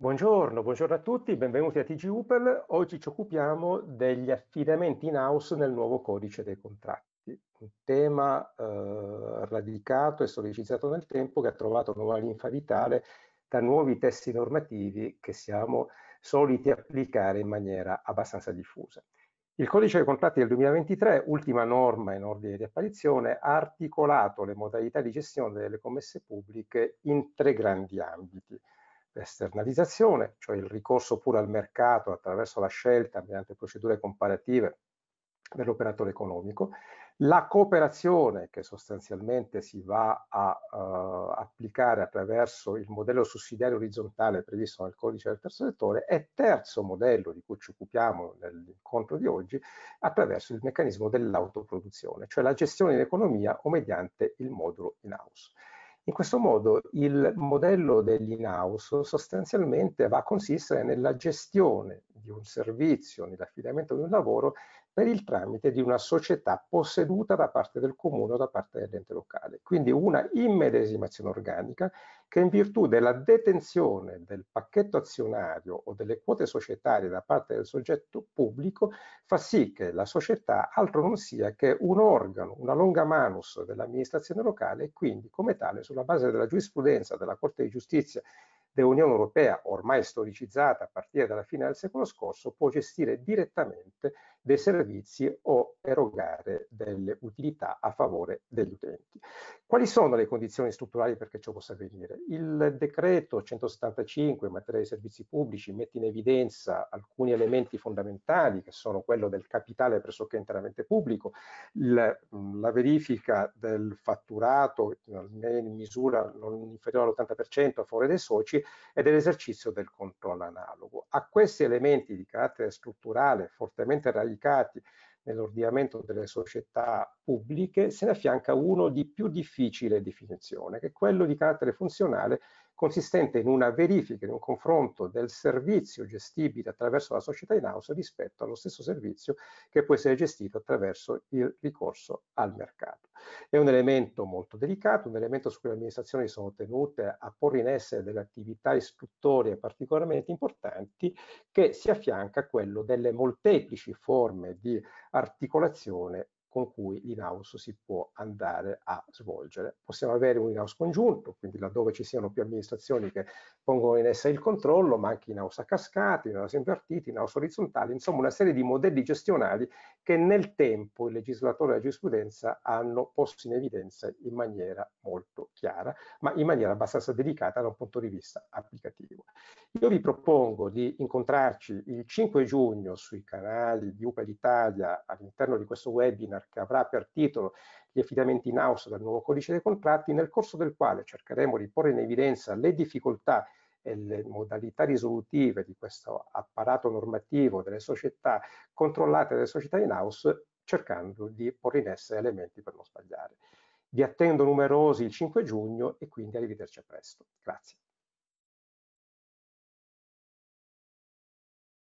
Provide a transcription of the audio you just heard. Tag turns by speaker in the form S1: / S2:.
S1: Buongiorno, buongiorno, a tutti, benvenuti a TG Upel. Oggi ci occupiamo degli affidamenti in house nel nuovo codice dei contratti, un tema eh, radicato e sollecitato nel tempo che ha trovato nuova linfa vitale da nuovi testi normativi che siamo soliti applicare in maniera abbastanza diffusa. Il codice dei contratti del 2023, ultima norma in ordine di apparizione, ha articolato le modalità di gestione delle commesse pubbliche in tre grandi ambiti esternalizzazione, cioè il ricorso pure al mercato attraverso la scelta mediante procedure comparative dell'operatore economico, la cooperazione che sostanzialmente si va a uh, applicare attraverso il modello sussidiario orizzontale previsto nel codice del terzo settore e terzo modello di cui ci occupiamo nell'incontro di oggi attraverso il meccanismo dell'autoproduzione, cioè la gestione in economia o mediante il modulo in house. In questo modo il modello dell'in-house sostanzialmente va a consistere nella gestione di un servizio, nell'affidamento di un lavoro per il tramite di una società posseduta da parte del comune o da parte dell'ente locale. Quindi una immedesimazione organica che in virtù della detenzione del pacchetto azionario o delle quote societarie da parte del soggetto pubblico fa sì che la società altro non sia che un organo, una longa manus dell'amministrazione locale e quindi come tale sulla base della giurisprudenza della Corte di Giustizia l'Unione Europea, ormai storicizzata a partire dalla fine del secolo scorso, può gestire direttamente dei servizi o erogare delle utilità a favore degli utenti. Quali sono le condizioni strutturali perché ciò possa avvenire? Il decreto 175 in materia di servizi pubblici mette in evidenza alcuni elementi fondamentali che sono quello del capitale pressoché interamente pubblico, la, la verifica del fatturato in misura non inferiore all'80% a favore dei soci e dell'esercizio del controllo analogo. A questi elementi di carattere strutturale fortemente radicati nell'ordinamento delle società pubbliche se ne affianca uno di più difficile definizione, che è quello di carattere funzionale consistente in una verifica, in un confronto del servizio gestibile attraverso la società in house rispetto allo stesso servizio che può essere gestito attraverso il ricorso al mercato. È un elemento molto delicato, un elemento su cui le amministrazioni sono tenute a porre in essere delle attività istruttorie particolarmente importanti che si affianca a quello delle molteplici forme di articolazione con cui l'in-house si può andare a svolgere. Possiamo avere un in-house congiunto, quindi laddove ci siano più amministrazioni che pongono in essere il controllo, ma anche in-house a cascata, in-house invertiti, in-house orizzontali, insomma una serie di modelli gestionali che nel tempo il legislatore e la giurisprudenza hanno posto in evidenza in maniera molto chiara, ma in maniera abbastanza delicata da un punto di vista applicativo. Io vi propongo di incontrarci il 5 giugno sui canali di UPA d'Italia all'interno di questo webinar che avrà per titolo gli affidamenti in house dal nuovo codice dei contratti, nel corso del quale cercheremo di porre in evidenza le difficoltà e le modalità risolutive di questo apparato normativo delle società controllate dalle società in house, cercando di porre in essere elementi per non sbagliare. Vi attendo numerosi il 5 giugno e quindi arrivederci a presto. Grazie.